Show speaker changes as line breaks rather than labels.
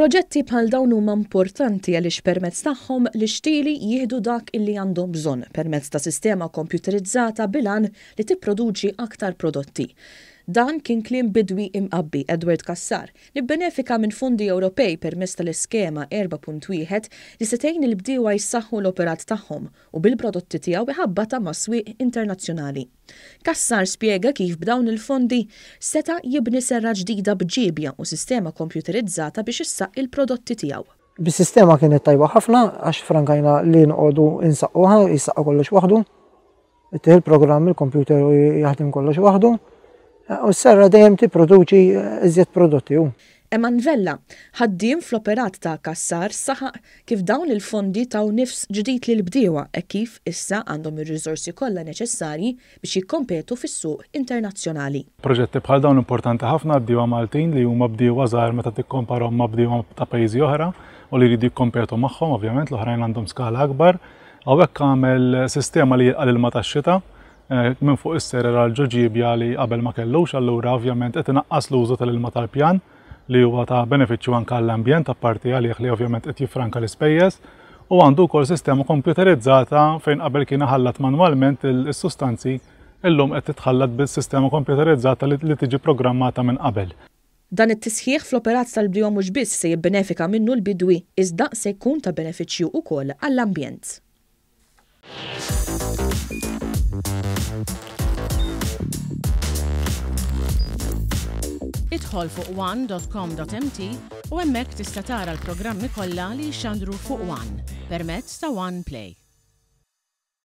Proġetti bħal dawn huma importanti għaliex permezz tagħhom li xtili jieħdu dak illi għandhom bżonn permezz ta' sistema kompjuterizzata bilan li tipproduċi aktar prodotti. Dan kien klim bidwi imqabbi Edward Kassar li benefika minn fondi Ewropej permess tal-iskema 4.1 li setejn il bdiwa jissaħħu l-operat tagħhom u bil-prodotti tiegħu iħabba ta' maswi internazzjonali. Kassar spiega kif b'dawn il-fondi seta jibni serra ġdida bġibja u sistema kompjuterizzata biex issaq il-prodotti tiegħu.
Bis-sistema kienet tajba ħafna għax frankajna li nqogħdu insaqquha jisaqqa kollox waħdu. Ittieħ il-programm il-kompjuter jaħdem kollox waħdu u s-sarra dejjem tipproduċi eh, iżjed prodotti hu.
Eman Vella, ħaddim fl-operat ta' Kassar saħaq kif dawn il-fondi ta' nifs ġdid l bdiewa e kif issa għandhom ir rizorsi kollha neċessari biex jikkompetu fis-suq internazzjonali.
Proġetti bħal dawn importanti ħafna bdiewa Maltin li huma bdiewa żgħar meta tikkomparhom ma' bdiewa ta' pajjiżi oħra u li jridu jikkompetu magħhom, ovvjament l-oħrajn għandhom skala akbar. Għawek għamel sistema li għal il-mata xita Eh, minn fuq is-serer għal ġoġibja li qabel ma kellux allura ovvjament qed inaqqas l-użu tal-ilma tal-pjan li huwa ta' benefiċċju anke għall-ambjent apparti għalih li ovvjament qed jifranka l-ispejjeż u għandu wkoll sistema kompjuterizzata fejn qabel kien ħallat manwalment is-sustanzi illum qed titħallat bis-sistema kompjuterizzata li tiġi programmata minn qabel.
Dan it-tisħiħ fl-operazz tal bdiju mhux biss se jibbenefika minnu l-bidwi iżda se jkun ta' benefiċċju ukoll għall-ambjent. Idħol fuq one.com.mt u hemmhekk tista' tara l-programmi kollha li jxandru fuq One permezz ta' One Play.